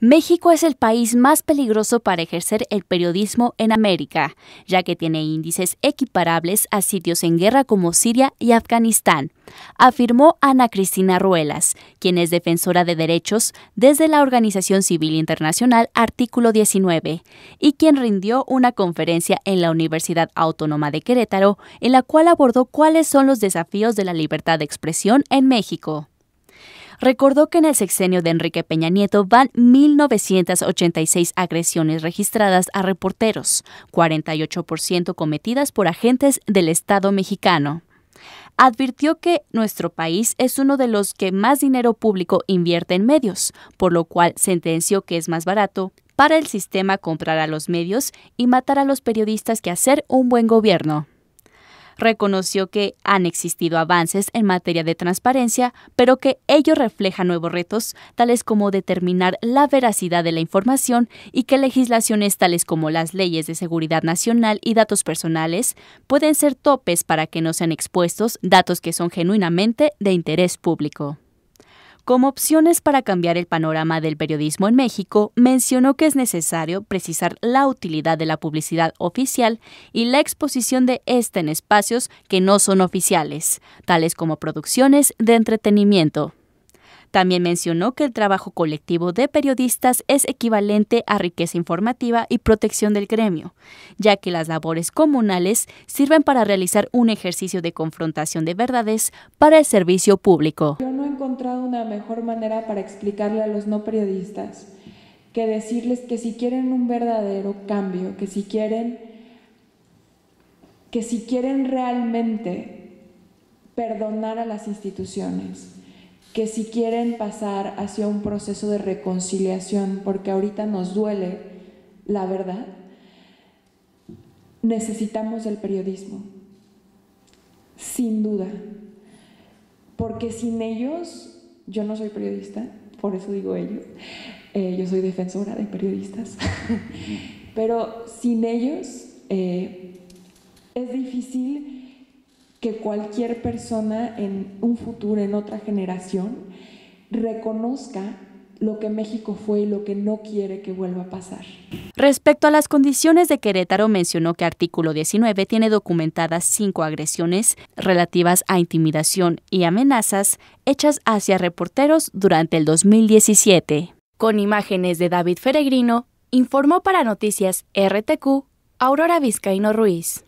México es el país más peligroso para ejercer el periodismo en América, ya que tiene índices equiparables a sitios en guerra como Siria y Afganistán, afirmó Ana Cristina Ruelas, quien es defensora de derechos desde la Organización Civil Internacional Artículo 19, y quien rindió una conferencia en la Universidad Autónoma de Querétaro, en la cual abordó cuáles son los desafíos de la libertad de expresión en México recordó que en el sexenio de Enrique Peña Nieto van 1.986 agresiones registradas a reporteros, 48% cometidas por agentes del Estado mexicano advirtió que nuestro país es uno de los que más dinero público invierte en medios, por lo cual sentenció que es más barato para el sistema comprar a los medios y matar a los periodistas que hacer un buen gobierno reconoció que han existido avances en materia de transparencia, pero que ello refleja nuevos retos, tales como determinar la veracidad de la información y que legislaciones tales como las leyes de seguridad nacional y datos personales pueden ser topes para que no sean expuestos datos que son genuinamente de interés público. Como opciones para cambiar el panorama del periodismo en México, mencionó que es necesario precisar la utilidad de la publicidad oficial y la exposición de esta en espacios que no son oficiales, tales como producciones de entretenimiento. También mencionó que el trabajo colectivo de periodistas es equivalente a riqueza informativa y protección del gremio, ya que las labores comunales sirven para realizar un ejercicio de confrontación de verdades para el servicio público. Yo no he encontrado una mejor manera para explicarle a los no periodistas que decirles que si quieren un verdadero cambio, que si quieren que si quieren realmente perdonar a las instituciones, que si quieren pasar hacia un proceso de reconciliación, porque ahorita nos duele la verdad, necesitamos el periodismo, sin duda, porque sin ellos, yo no soy periodista, por eso digo ellos, eh, yo soy defensora de periodistas, pero sin ellos eh, es difícil que cualquier persona en un futuro, en otra generación, reconozca lo que México fue y lo que no quiere que vuelva a pasar. Respecto a las condiciones de Querétaro, mencionó que artículo 19 tiene documentadas cinco agresiones relativas a intimidación y amenazas hechas hacia reporteros durante el 2017. Con imágenes de David Feregrino, informó para Noticias RTQ Aurora Vizcaíno Ruiz.